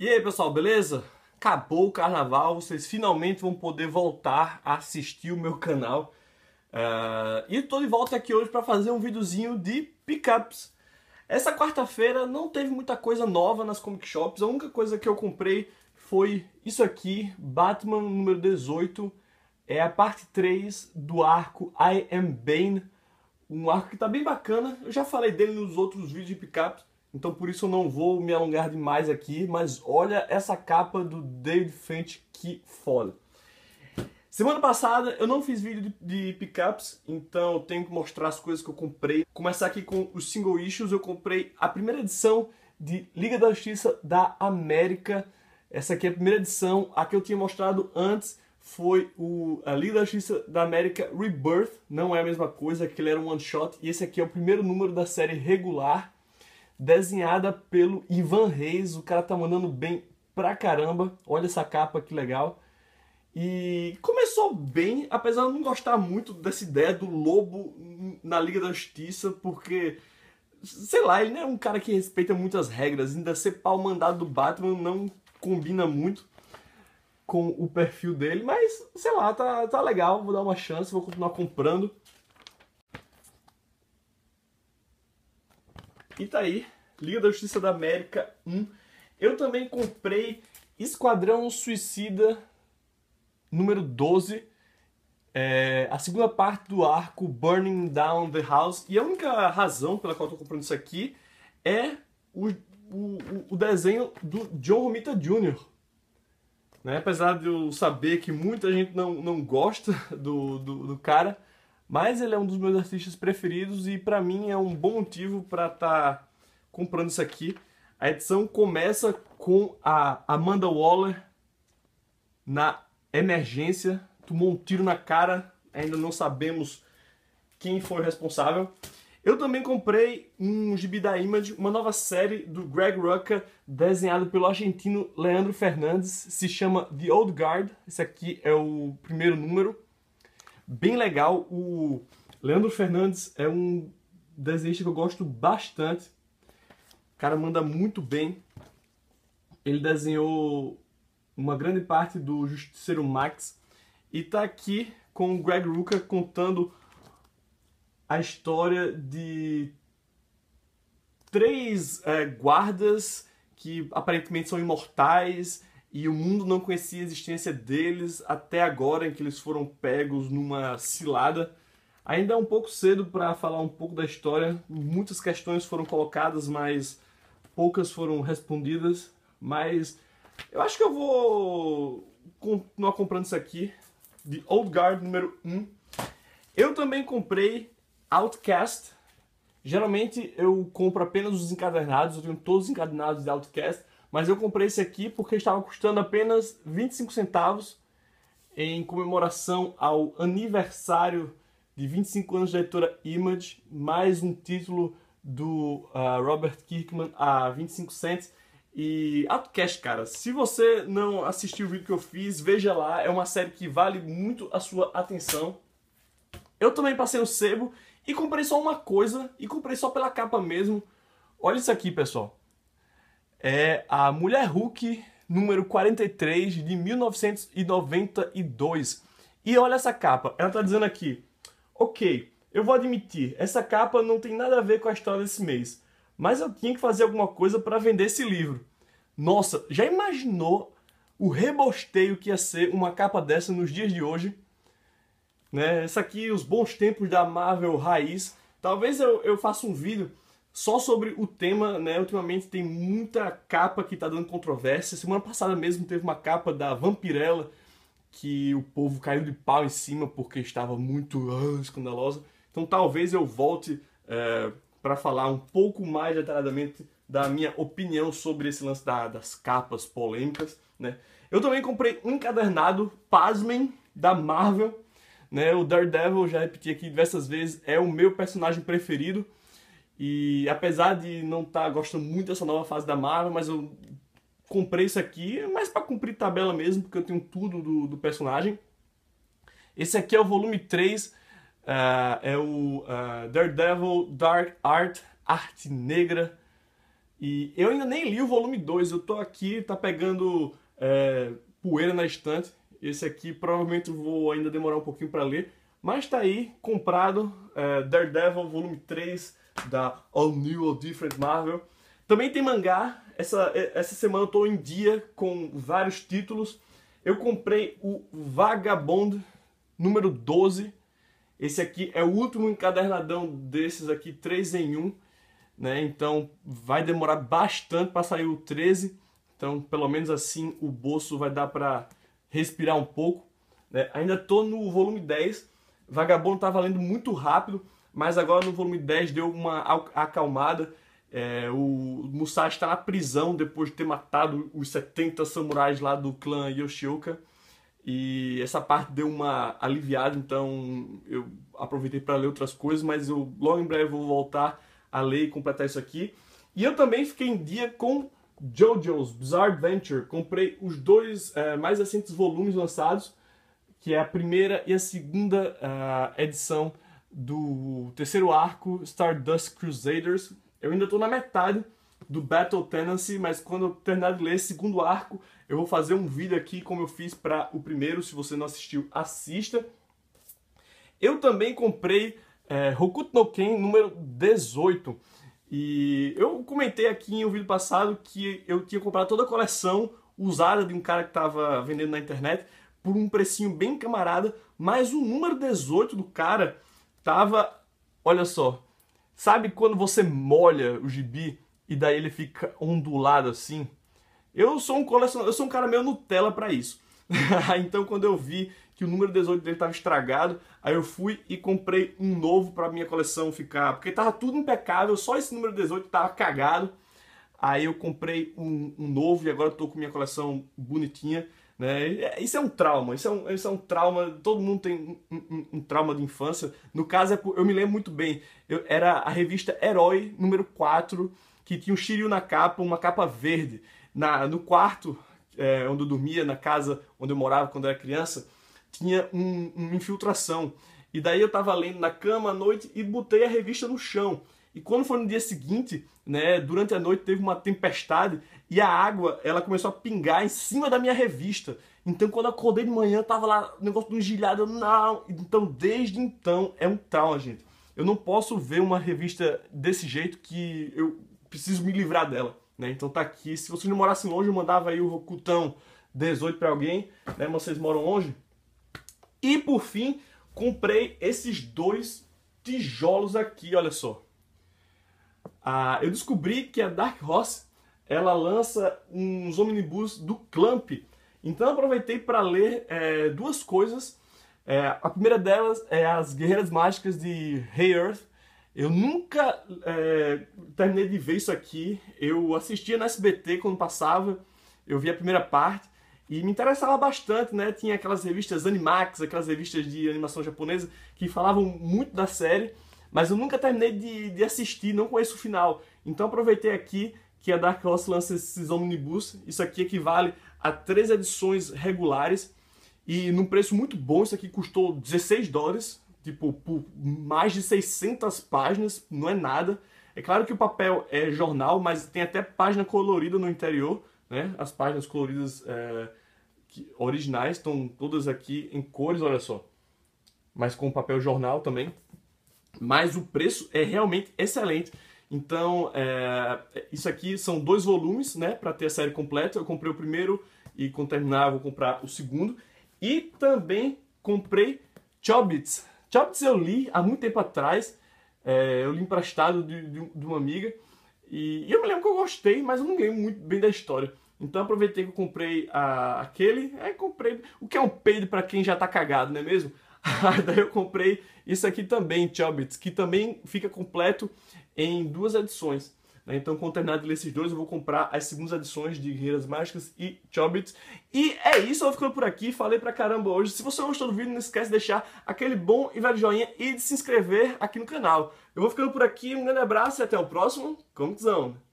E aí, pessoal, beleza? Acabou o carnaval, vocês finalmente vão poder voltar a assistir o meu canal. Uh, e tô de volta aqui hoje para fazer um videozinho de pickups. Essa quarta-feira não teve muita coisa nova nas comic shops. A única coisa que eu comprei foi isso aqui, Batman número 18. É a parte 3 do arco I Am Bane. Um arco que tá bem bacana. Eu já falei dele nos outros vídeos de pickups. Então por isso eu não vou me alongar demais aqui, mas olha essa capa do David Finch, que foda. Semana passada eu não fiz vídeo de, de pickups, então eu tenho que mostrar as coisas que eu comprei. Começar aqui com os single issues, eu comprei a primeira edição de Liga da Justiça da América. Essa aqui é a primeira edição, a que eu tinha mostrado antes foi o, a Liga da Justiça da América Rebirth, não é a mesma coisa, aquele era um one shot, e esse aqui é o primeiro número da série regular desenhada pelo Ivan Reis. O cara tá mandando bem pra caramba. Olha essa capa que legal. E começou bem, apesar de eu não gostar muito dessa ideia do lobo na Liga da Justiça, porque sei lá, ele não é um cara que respeita muitas regras, ainda ser pau mandado do Batman não combina muito com o perfil dele, mas sei lá, tá, tá legal, vou dar uma chance, vou continuar comprando. E tá aí, Liga da Justiça da América 1. Eu também comprei Esquadrão Suicida número 12. É, a segunda parte do arco Burning Down the House. E a única razão pela qual eu tô comprando isso aqui é o, o, o desenho do John Romita Jr. Né? Apesar de eu saber que muita gente não, não gosta do, do, do cara, mas ele é um dos meus artistas preferidos e para mim é um bom motivo para estar tá comprando isso aqui. A edição começa com a Amanda Waller na emergência, tomou um tiro na cara, ainda não sabemos quem foi o responsável. Eu também comprei um gibi da Image, uma nova série do Greg Rucka, desenhado pelo argentino Leandro Fernandes, se chama The Old Guard. Esse aqui é o primeiro número. Bem legal, o Leandro Fernandes é um desenhista que eu gosto bastante cara manda muito bem. Ele desenhou uma grande parte do Justiceiro Max e tá aqui com o Greg Rucka contando a história de três é, guardas que aparentemente são imortais e o mundo não conhecia a existência deles até agora em que eles foram pegos numa cilada. Ainda é um pouco cedo para falar um pouco da história, muitas questões foram colocadas, mas poucas foram respondidas, mas eu acho que eu vou continuar comprando isso aqui, de Old Guard número 1. Eu também comprei Outcast. Geralmente eu compro apenas os encadernados, eu tenho todos os encadernados de Outcast, mas eu comprei esse aqui porque estava custando apenas 25 centavos em comemoração ao aniversário de 25 anos da editora Image, mais um título do uh, Robert Kirkman a 25 cents. E cash cara, se você não assistiu o vídeo que eu fiz, veja lá, é uma série que vale muito a sua atenção. Eu também passei o sebo e comprei só uma coisa, e comprei só pela capa mesmo. Olha isso aqui, pessoal. É a Mulher Hulk número 43 de 1992. E olha essa capa, ela tá dizendo aqui: "OK, eu vou admitir, essa capa não tem nada a ver com a história desse mês, mas eu tinha que fazer alguma coisa para vender esse livro. Nossa, já imaginou o rebosteio que ia ser uma capa dessa nos dias de hoje? Né? Essa aqui, os bons tempos da Marvel raiz. Talvez eu, eu faça um vídeo só sobre o tema, né? Ultimamente tem muita capa que tá dando controvérsia. Semana passada mesmo teve uma capa da Vampirella que o povo caiu de pau em cima porque estava muito ah, escandalosa. Então talvez eu volte é, para falar um pouco mais detalhadamente da minha opinião sobre esse lance da, das capas polêmicas, né? Eu também comprei um encadernado, pasmem, da Marvel, né? O Daredevil, já repeti aqui diversas vezes, é o meu personagem preferido. E apesar de não estar tá gostando muito dessa nova fase da Marvel, mas eu comprei isso aqui, é mais para cumprir tabela mesmo, porque eu tenho tudo do, do personagem. Esse aqui é o volume 3 Uh, é o uh, Daredevil Dark Art, Arte Negra. E eu ainda nem li o volume 2, eu tô aqui, tá pegando é, poeira na estante. Esse aqui provavelmente vou ainda demorar um pouquinho para ler. Mas tá aí, comprado, é, Daredevil volume 3 da All New All Different Marvel. Também tem mangá, essa, é, essa semana eu tô em dia com vários títulos. Eu comprei o Vagabond número 12, esse aqui é o último encadernadão desses aqui, 3 em 1, né? Então vai demorar bastante para sair o 13. Então, pelo menos assim, o bolso vai dar para respirar um pouco. Né? Ainda estou no volume 10. Vagabundo está valendo muito rápido, mas agora no volume 10 deu uma acalmada. É, o Musashi está na prisão depois de ter matado os 70 samurais lá do clã Yoshioka. E essa parte deu uma aliviada, então eu aproveitei para ler outras coisas, mas eu logo em breve vou voltar a ler e completar isso aqui. E eu também fiquei em dia com JoJo's Bizarre Adventure. Comprei os dois é, mais recentes volumes lançados, que é a primeira e a segunda uh, edição do terceiro arco, Stardust Crusaders. Eu ainda estou na metade do Battle Tenancy, mas quando eu terminar de ler esse segundo arco, eu vou fazer um vídeo aqui como eu fiz para o primeiro, se você não assistiu, assista. Eu também comprei é, Hokuto no Ken número 18. E eu comentei aqui em um vídeo passado que eu tinha comprado toda a coleção usada de um cara que estava vendendo na internet por um precinho bem camarada, mas o número 18 do cara tava, olha só, sabe quando você molha o gibi e daí ele fica ondulado assim? Eu sou um colecionador, eu sou um cara meio Nutella para isso. então quando eu vi que o número 18 dele estava estragado, aí eu fui e comprei um novo para minha coleção ficar, porque tava tudo impecável, só esse número 18 tava cagado. Aí eu comprei um, um novo e agora estou com minha coleção bonitinha. Né? É, isso é um trauma, isso é um, isso é um trauma, todo mundo tem um, um, um trauma de infância. No caso, é por, eu me lembro muito bem, eu, era a revista Herói número 4, que tinha um Shiryu na capa, uma capa verde na, no quarto é, onde eu dormia, na casa onde eu morava quando eu era criança, tinha um, uma infiltração. E daí eu estava lendo na cama à noite e botei a revista no chão. E quando foi no dia seguinte, né, durante a noite teve uma tempestade e a água ela começou a pingar em cima da minha revista. Então quando eu acordei de manhã tava lá o negócio do engilhado, não. Então desde então é um trauma, gente. Eu não posso ver uma revista desse jeito que eu preciso me livrar dela. Né? Então tá aqui. Se vocês não morassem longe, eu mandava aí o Rocutão 18 para alguém. Né? Mas vocês moram longe. E por fim, comprei esses dois tijolos aqui, olha só. Ah, eu descobri que a Dark Horse ela lança uns omnibus do Clamp. Então aproveitei para ler é, duas coisas. É, a primeira delas é As Guerreiras Mágicas de Hey Earth, eu nunca é, terminei de ver isso aqui. Eu assistia na SBT quando passava, eu vi a primeira parte e me interessava bastante, né? Tinha aquelas revistas Animax, aquelas revistas de animação japonesa que falavam muito da série, mas eu nunca terminei de, de assistir, não conheço o final. Então aproveitei aqui que a Dark Horse lança esses omnibus. Isso aqui equivale a três edições regulares e num preço muito bom. Isso aqui custou 16 dólares, tipo, por mais de 600 páginas, não é nada. É claro que o papel é jornal, mas tem até página colorida no interior, né? As páginas coloridas é, originais estão todas aqui em cores, olha só. Mas com papel jornal também. Mas o preço é realmente excelente. Então, é, isso aqui são dois volumes, né? Para ter a série completa. Eu comprei o primeiro e quando terminar vou comprar o segundo. E também comprei Chobits, Chapters eu li há muito tempo atrás, é, eu li emprestado de, de, de uma amiga, e, e, eu me lembro que eu gostei, mas eu não lembro muito bem da história. Então aproveitei que eu comprei a, aquele, é, comprei o que é um peido para quem já tá cagado, não é mesmo? Daí eu comprei isso aqui também, Chubbits, que também fica completo em duas edições. Né? Então, quando terminar de ler esses dois, eu vou comprar as segundas edições de Guerreiras Mágicas e Chobits. E é isso, eu vou ficando por aqui. Falei pra caramba hoje. Se você gostou do vídeo, não esquece de deixar aquele bom e velho joinha e de se inscrever aqui no canal. Eu vou ficando por aqui, um grande abraço e até o próximo Conclusão.